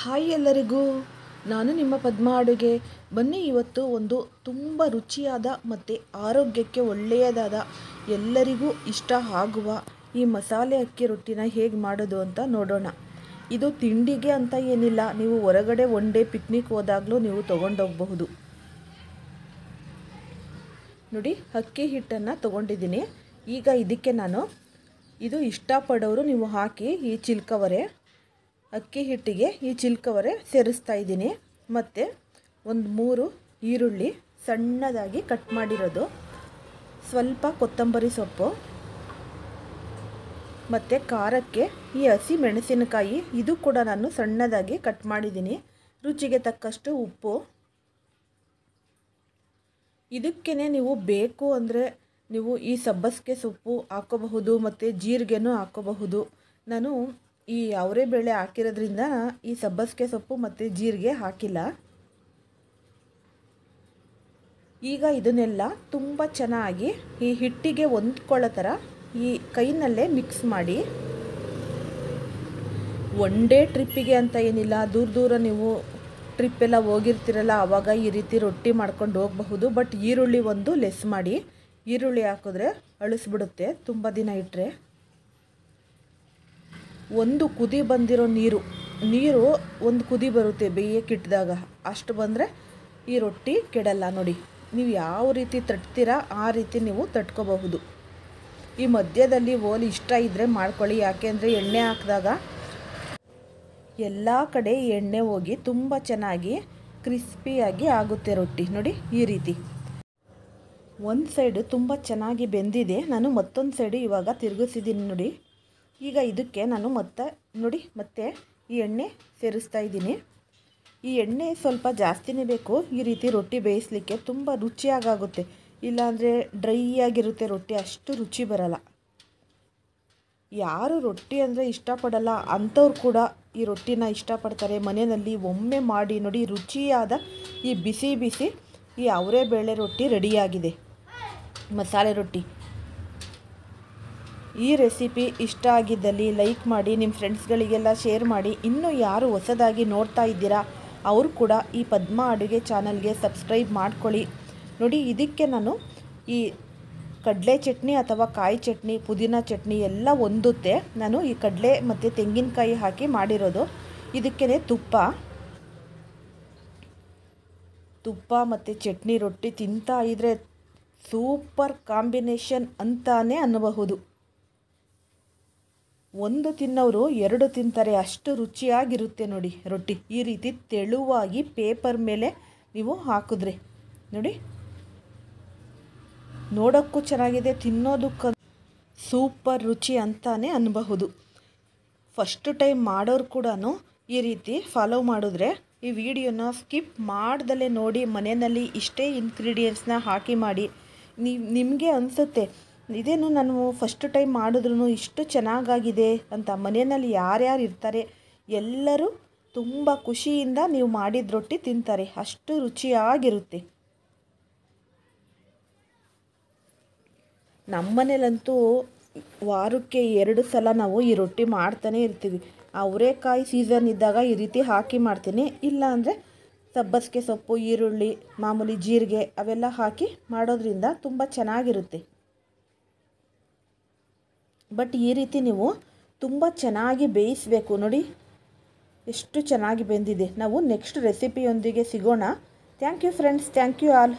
hi ಎಲ್ಲರಿಗೂ ನಾನು ನಿಮ್ಮ ಪದ್ಮ ಅಡುಗೆ ಬನ್ನಿ ಇವತ್ತು ಒಂದು ತುಂಬ ರುಚಿಯಾದ ಮತ್ತು ಆರೋಗ್ಯಕ್ಕೆ ಒಳ್ಳೆಯದಾದ ಎಲ್ಲರಿಗೂ ಇಷ್ಟ ಆಗುವ ಈ ಮಸಾಲೆ ಅಕ್ಕಿ ರೊಟ್ಟಿನ ಹೇಗೆ ಮಾಡೋದು ಅಂತ ನೋಡೋಣ ಇದು ತಿಂಡಿಗೆ ಅಂತ ಏನಿಲ್ಲ ನೀವು ಹೊರಗಡೆ ಒನ್ ಡೇ ಪಿಕ್ನಿಕ್ ಹೋದಾಗಲೂ ನೀವು ತೊಗೊಂಡೋಗಬಹುದು ನೋಡಿ ಅಕ್ಕಿ ಹಿಟ್ಟನ್ನು ತೊಗೊಂಡಿದ್ದೀನಿ ಈಗ ಇದಕ್ಕೆ ನಾನು ಇದು ಇಷ್ಟಪಡೋರು ನೀವು ಹಾಕಿ ಈ ಚಿಲ್ಕವರೆ ಅಕ್ಕಿ ಹಿಟ್ಟಿಗೆ ಈ ಚಿಲ್ಕವರೆ ಸೇರಿಸ್ತಾ ಇದ್ದೀನಿ ಮತ್ತು ಒಂದು ಮೂರು ಈರುಳ್ಳಿ ಸಣ್ಣದಾಗಿ ಕಟ್ ಮಾಡಿರೋದು ಸ್ವಲ್ಪ ಕೊತ್ತಂಬರಿ ಸೊಪ್ಪು ಮತ್ತು ಖಾರಕ್ಕೆ ಈ ಹಸಿ ಮೆಣಸಿನಕಾಯಿ ಇದು ಕೂಡ ನಾನು ಸಣ್ಣದಾಗಿ ಕಟ್ ಮಾಡಿದ್ದೀನಿ ರುಚಿಗೆ ತಕ್ಕಷ್ಟು ಉಪ್ಪು ಇದಕ್ಕೇ ನೀವು ಬೇಕು ಅಂದರೆ ನೀವು ಈ ಸಬ್ಬಸಿಗೆ ಸೊಪ್ಪು ಹಾಕೋಬಹುದು ಮತ್ತು ಜೀರಿಗೆನೂ ಹಾಕೋಬಹುದು ನಾನು ಈ ಅವರೇ ಬೇಳೆ ಹಾಕಿರೋದ್ರಿಂದ ಈ ಸಬ್ಬಸಿಗೆ ಸೊಪ್ಪು ಮತ್ತು ಜೀರಿಗೆ ಹಾಕಿಲ್ಲ ಈಗ ಇದನ್ನೆಲ್ಲ ತುಂಬ ಚೆನ್ನಾಗಿ ಈ ಹಿಟ್ಟಿಗೆ ಹೊಂದ್ಕೊಳ್ಳೋ ಥರ ಈ ಕೈನಲ್ಲೇ ಮಿಕ್ಸ್ ಮಾಡಿ ಒನ್ ಡೇ ಟ್ರಿಪ್ಪಿಗೆ ಅಂತ ಏನಿಲ್ಲ ದೂರ ದೂರ ನೀವು ಟ್ರಿಪ್ಪೆಲ್ಲ ಹೋಗಿರ್ತಿರಲ್ಲ ಆವಾಗ ಈ ರೀತಿ ರೊಟ್ಟಿ ಮಾಡ್ಕೊಂಡು ಹೋಗಬಹುದು ಬಟ್ ಈರುಳ್ಳಿ ಒಂದು ಲೆಸ್ ಮಾಡಿ ಈರುಳ್ಳಿ ಹಾಕಿದ್ರೆ ಅಳಿಸ್ಬಿಡುತ್ತೆ ತುಂಬ ದಿನ ಇಟ್ಟರೆ ಒಂದು ಕುದಿ ಬಂದಿರೋ ನೀರು ನೀರು ಒಂದು ಕುದಿ ಬರುತ್ತೆ ಬೇಯಕ್ಕಿಟ್ಟಿದಾಗ ಅಷ್ಟು ಬಂದರೆ ಈ ರೊಟ್ಟಿ ಕೆಡಲ್ಲ ನೋಡಿ ನೀವು ಯಾವ ರೀತಿ ತಟ್ತೀರಾ ಆ ರೀತಿ ನೀವು ತಟ್ಕೋಬಹುದು ಈ ಮಧ್ಯದಲ್ಲಿ ಓಲಿ ಇಷ್ಟ ಇದ್ದರೆ ಮಾಡ್ಕೊಳ್ಳಿ ಯಾಕೆಂದರೆ ಎಣ್ಣೆ ಹಾಕಿದಾಗ ಎಲ್ಲ ಕಡೆ ಎಣ್ಣೆ ಹೋಗಿ ತುಂಬ ಚೆನ್ನಾಗಿ ಕ್ರಿಸ್ಪಿಯಾಗಿ ಆಗುತ್ತೆ ರೊಟ್ಟಿ ನೋಡಿ ಈ ರೀತಿ ಒಂದು ಸೈಡು ತುಂಬ ಚೆನ್ನಾಗಿ ಬೆಂದಿದೆ ನಾನು ಮತ್ತೊಂದು ಸೈಡು ಇವಾಗ ತಿರುಗಿಸಿದ್ದೀನಿ ನೋಡಿ ಈಗ ಇದಕ್ಕೆ ನಾನು ಮತ್ತೆ ನೋಡಿ ಮತ್ತೆ ಈ ಎಣ್ಣೆ ಸೇರಿಸ್ತಾ ಇದ್ದೀನಿ ಈ ಎಣ್ಣೆ ಸ್ವಲ್ಪ ಜಾಸ್ತಿನೇ ಬೇಕು ಈ ರೀತಿ ರೊಟ್ಟಿ ಬೇಯಿಸಲಿಕ್ಕೆ ತುಂಬ ರುಚಿಯಾಗುತ್ತೆ ಇಲ್ಲಾಂದರೆ ಡ್ರೈ ಆಗಿರುತ್ತೆ ರೊಟ್ಟಿ ಅಷ್ಟು ರುಚಿ ಬರಲ್ಲ ಯಾರು ರೊಟ್ಟಿ ಅಂದರೆ ಇಷ್ಟಪಡಲ್ಲ ಅಂಥವ್ರು ಕೂಡ ಈ ರೊಟ್ಟಿನ ಇಷ್ಟಪಡ್ತಾರೆ ಮನೆಯಲ್ಲಿ ಒಮ್ಮೆ ಮಾಡಿ ನೋಡಿ ರುಚಿಯಾದ ಈ ಬಿಸಿ ಬಿಸಿ ಈ ಅವರೇ ಬೇಳೆ ರೊಟ್ಟಿ ರೆಡಿಯಾಗಿದೆ ಮಸಾಲೆ ರೊಟ್ಟಿ ಈ ರೆಸಿಪಿ ಇಷ್ಟ ಆಗಿದ್ದಲ್ಲಿ ಲೈಕ್ ಮಾಡಿ ನಿಮ್ಮ ಫ್ರೆಂಡ್ಸ್ಗಳಿಗೆಲ್ಲ ಶೇರ್ ಮಾಡಿ ಇನ್ನೂ ಯಾರು ಹೊಸದಾಗಿ ನೋಡ್ತಾ ಇದ್ದೀರಾ ಅವರು ಕೂಡ ಈ ಪದ್ಮ ಅಡುಗೆ ಚಾನಲ್ಗೆ ಸಬ್ಸ್ಕ್ರೈಬ್ ಮಾಡ್ಕೊಳ್ಳಿ ನೋಡಿ ಇದಕ್ಕೆ ನಾನು ಈ ಕಡಲೆ ಚಟ್ನಿ ಅಥವಾ ಕಾಯಿ ಚಟ್ನಿ ಪುದೀನ ಚಟ್ನಿ ಎಲ್ಲ ಹೊಂದುತ್ತೆ ನಾನು ಈ ಕಡಲೆ ಮತ್ತು ತೆಂಗಿನಕಾಯಿ ಹಾಕಿ ಮಾಡಿರೋದು ಇದಕ್ಕೇ ತುಪ್ಪ ತುಪ್ಪ ಮತ್ತು ಚಟ್ನಿ ರೊಟ್ಟಿ ತಿಂತಾ ಇದ್ರೆ ಸೂಪರ್ ಕಾಂಬಿನೇಷನ್ ಅಂತಾನೆ ಅನ್ನಬಹುದು ಒಂದು ತಿನ್ನೋರು ಎರಡು ತಿಂತಾರೆ ಅಷ್ಟು ರುಚಿಯಾಗಿರುತ್ತೆ ನೋಡಿ ರೊಟ್ಟಿ ಈ ರೀತಿ ತೆಳುವಾಗಿ ಪೇಪರ್ ಮೇಲೆ ನೀವು ಹಾಕಿದ್ರೆ ನೋಡಿ ನೋಡೋಕ್ಕೂ ಚೆನ್ನಾಗಿದೆ ತಿನ್ನೋದಕ್ಕ ಸೂಪರ್ ರುಚಿ ಅಂತಾನೆ ಅನ್ಬಹುದು ಫಸ್ಟ್ ಟೈಮ್ ಮಾಡೋರು ಕೂಡ ಈ ರೀತಿ ಫಾಲೋ ಮಾಡಿದ್ರೆ ಈ ವಿಡಿಯೋನ ಸ್ಕಿಪ್ ಮಾಡ್ದಲೇ ನೋಡಿ ಮನೆಯಲ್ಲಿ ಇಷ್ಟೇ ಇಂಗ್ರೀಡಿಯೆಂಟ್ಸ್ನ ಹಾಕಿ ಮಾಡಿ ನಿಮಗೆ ಅನಿಸುತ್ತೆ ಇದೇನು ನಾನು ಫಸ್ಟ್ ಟೈಮ್ ಮಾಡಿದ್ರು ಇಷ್ಟು ಚೆನ್ನಾಗಾಗಿದೆ ಅಂತ ಮನೆಯಲ್ಲಿ ಯಾರ್ಯಾರು ಇರ್ತಾರೆ ಎಲ್ಲರೂ ತುಂಬ ಖುಷಿಯಿಂದ ನೀವು ಮಾಡಿದ ರೊಟ್ಟಿ ತಿಂತಾರೆ ಅಷ್ಟು ರುಚಿಯಾಗಿರುತ್ತೆ ನಮ್ಮ ಮನೇಲಂತೂ ವಾರಕ್ಕೆ ಎರಡು ಸಲ ನಾವು ಈ ರೊಟ್ಟಿ ಮಾಡ್ತಾನೆ ಇರ್ತೀವಿ ಅವರೇಕಾಯಿ ಸೀಸನ್ ಇದ್ದಾಗ ಈ ರೀತಿ ಹಾಕಿ ಮಾಡ್ತೀನಿ ಇಲ್ಲಾಂದರೆ ಸಬ್ಬಸಿಗೆ ಸೊಪ್ಪು ಈರುಳ್ಳಿ ಮಾಮೂಲಿ ಜೀರಿಗೆ ಅವೆಲ್ಲ ಹಾಕಿ ಮಾಡೋದ್ರಿಂದ ತುಂಬ ಚೆನ್ನಾಗಿರುತ್ತೆ ಬಟ್ ಈ ರೀತಿ ನೀವು ತುಂಬ ಚೆನ್ನಾಗಿ ಬೇಯಿಸಬೇಕು ನೋಡಿ ಎಷ್ಟು ಚೆನ್ನಾಗಿ ಬೆಂದಿದೆ ನಾವು ನೆಕ್ಸ್ಟ್ ರೆಸಿಪಿಯೊಂದಿಗೆ ಸಿಗೋಣ thank you friends thank you all